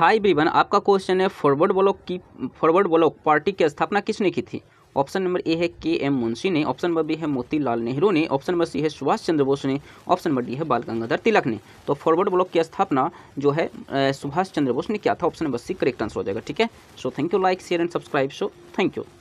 हाय ब्रिवन आपका क्वेश्चन है forward bloc की फॉरवर्ड ब्लॉक पार्टी की स्थापना किसने की थी ऑप्शन नंबर ए है के एम मुंशी ने ऑप्शन नंबर बी है मोतीलाल नेहरू ने ऑप्शन नंबर सी है सुभाष चंद्र बोस ने ऑप्शन नंबर डी है बाल गंगाधर तिलक ने तो फॉरवर्ड ब्लॉक की स्थापना जो है सुभाष चंद्र बोस ने किया था option number C correct answer हो जाएगा ठीक है so thank you like share and subscribe so thank you